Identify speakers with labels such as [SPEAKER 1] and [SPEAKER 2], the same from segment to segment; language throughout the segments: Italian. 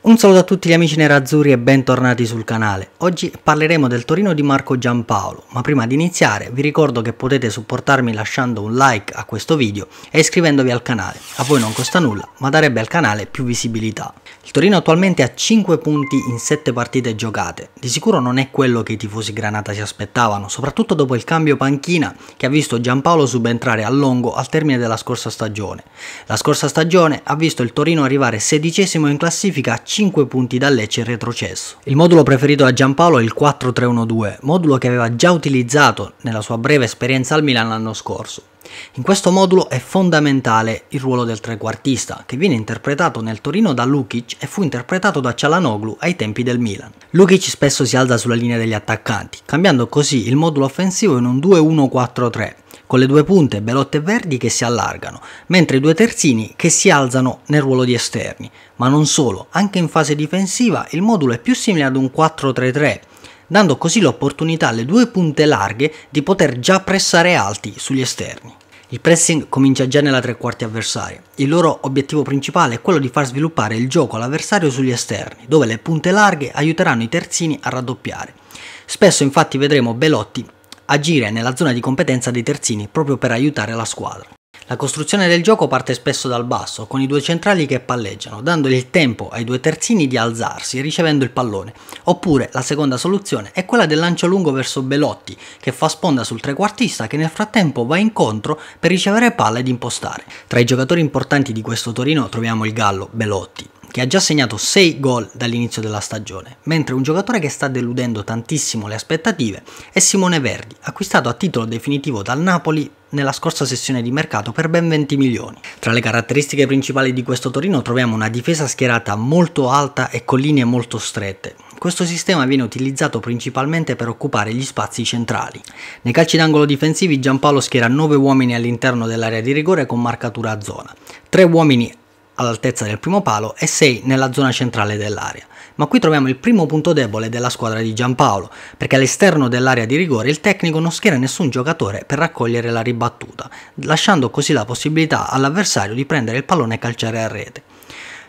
[SPEAKER 1] Un saluto a tutti gli amici nerazzurri e bentornati sul canale. Oggi parleremo del Torino di Marco Giampaolo, ma prima di iniziare vi ricordo che potete supportarmi lasciando un like a questo video e iscrivendovi al canale. A voi non costa nulla, ma darebbe al canale più visibilità. Il Torino attualmente ha 5 punti in 7 partite giocate. Di sicuro non è quello che i tifosi granata si aspettavano, soprattutto dopo il cambio panchina che ha visto Giampaolo subentrare a Longo al termine della scorsa stagione. La scorsa stagione ha visto il Torino arrivare sedicesimo in classifica a 5 punti da Lecce in retrocesso. Il modulo preferito da Giampaolo è il 4-3-1-2, modulo che aveva già utilizzato nella sua breve esperienza al Milan l'anno scorso. In questo modulo è fondamentale il ruolo del trequartista, che viene interpretato nel Torino da Lukic e fu interpretato da Cialanoglu ai tempi del Milan. Lukic spesso si alza sulla linea degli attaccanti, cambiando così il modulo offensivo in un 2-1-4-3, con le due punte Belotti e Verdi che si allargano, mentre i due terzini che si alzano nel ruolo di esterni. Ma non solo, anche in fase difensiva il modulo è più simile ad un 4-3-3, dando così l'opportunità alle due punte larghe di poter già pressare alti sugli esterni. Il pressing comincia già nella tre quarti avversaria. Il loro obiettivo principale è quello di far sviluppare il gioco all'avversario sugli esterni, dove le punte larghe aiuteranno i terzini a raddoppiare. Spesso infatti vedremo Belotti agire nella zona di competenza dei terzini proprio per aiutare la squadra. La costruzione del gioco parte spesso dal basso, con i due centrali che palleggiano, dando il tempo ai due terzini di alzarsi ricevendo il pallone. Oppure la seconda soluzione è quella del lancio lungo verso Belotti, che fa sponda sul trequartista che nel frattempo va incontro per ricevere palla ed impostare. Tra i giocatori importanti di questo Torino troviamo il Gallo Belotti, che ha già segnato 6 gol dall'inizio della stagione, mentre un giocatore che sta deludendo tantissimo le aspettative è Simone Verdi, acquistato a titolo definitivo dal Napoli nella scorsa sessione di mercato per ben 20 milioni. Tra le caratteristiche principali di questo Torino troviamo una difesa schierata molto alta e con linee molto strette. Questo sistema viene utilizzato principalmente per occupare gli spazi centrali. Nei calci d'angolo difensivi Giampaolo schiera 9 uomini all'interno dell'area di rigore con marcatura a zona, 3 uomini all'altezza del primo palo e 6 nella zona centrale dell'area. Ma qui troviamo il primo punto debole della squadra di Giampaolo, perché all'esterno dell'area di rigore il tecnico non schiera nessun giocatore per raccogliere la ribattuta, lasciando così la possibilità all'avversario di prendere il pallone e calciare a rete.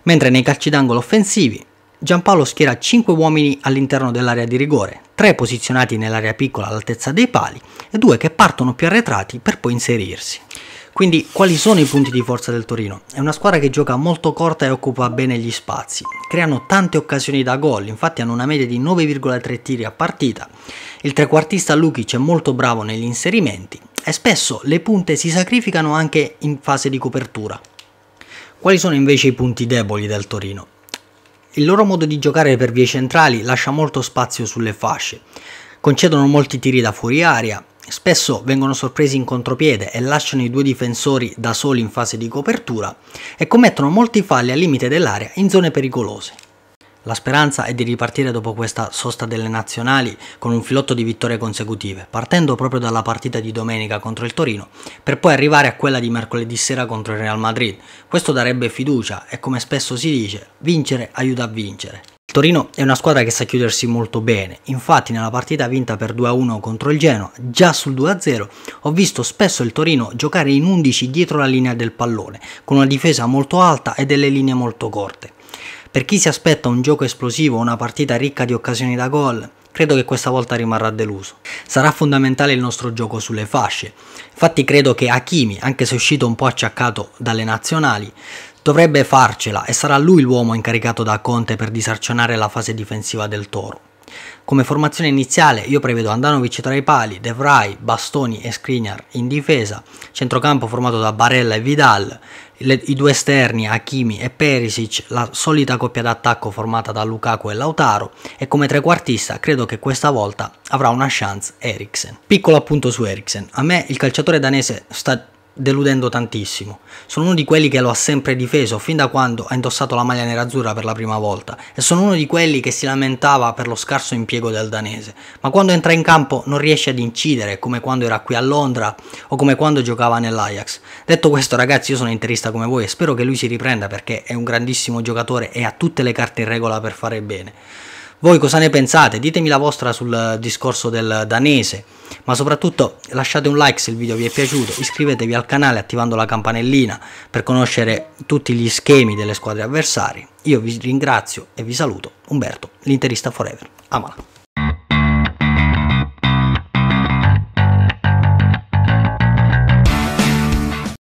[SPEAKER 1] Mentre nei calci d'angolo offensivi, Giampaolo schiera 5 uomini all'interno dell'area di rigore, 3 posizionati nell'area piccola all'altezza dei pali e 2 che partono più arretrati per poi inserirsi. Quindi quali sono i punti di forza del Torino? È una squadra che gioca molto corta e occupa bene gli spazi, creano tante occasioni da gol, infatti hanno una media di 9,3 tiri a partita, il trequartista Lukic è molto bravo negli inserimenti e spesso le punte si sacrificano anche in fase di copertura. Quali sono invece i punti deboli del Torino? Il loro modo di giocare per vie centrali lascia molto spazio sulle fasce, concedono molti tiri da fuori aria, Spesso vengono sorpresi in contropiede e lasciano i due difensori da soli in fase di copertura e commettono molti falli al limite dell'area in zone pericolose. La speranza è di ripartire dopo questa sosta delle nazionali con un filotto di vittorie consecutive, partendo proprio dalla partita di domenica contro il Torino, per poi arrivare a quella di mercoledì sera contro il Real Madrid. Questo darebbe fiducia e come spesso si dice, vincere aiuta a vincere. Il Torino è una squadra che sa chiudersi molto bene, infatti nella partita vinta per 2-1 contro il Genoa, già sul 2-0, ho visto spesso il Torino giocare in 11 dietro la linea del pallone, con una difesa molto alta e delle linee molto corte. Per chi si aspetta un gioco esplosivo, o una partita ricca di occasioni da gol, credo che questa volta rimarrà deluso. Sarà fondamentale il nostro gioco sulle fasce. Infatti credo che Hakimi, anche se uscito un po' acciaccato dalle nazionali, Dovrebbe farcela e sarà lui l'uomo incaricato da Conte per disarcionare la fase difensiva del Toro. Come formazione iniziale io prevedo Andanovic tra i pali, De Vrij, Bastoni e Skriniar in difesa, centrocampo formato da Barella e Vidal, le, i due esterni Hakimi e Perisic, la solita coppia d'attacco formata da Lukaku e Lautaro e come trequartista credo che questa volta avrà una chance Eriksen. Piccolo appunto su Eriksen, a me il calciatore danese sta deludendo tantissimo. Sono uno di quelli che lo ha sempre difeso fin da quando ha indossato la maglia nerazzurra per la prima volta e sono uno di quelli che si lamentava per lo scarso impiego del danese, ma quando entra in campo non riesce ad incidere come quando era qui a Londra o come quando giocava nell'Ajax. Detto questo ragazzi io sono interista come voi e spero che lui si riprenda perché è un grandissimo giocatore e ha tutte le carte in regola per fare bene. Voi cosa ne pensate? Ditemi la vostra sul discorso del danese, ma soprattutto lasciate un like se il video vi è piaciuto, iscrivetevi al canale attivando la campanellina per conoscere tutti gli schemi delle squadre avversarie. Io vi ringrazio e vi saluto, Umberto, l'interista Forever. Amala.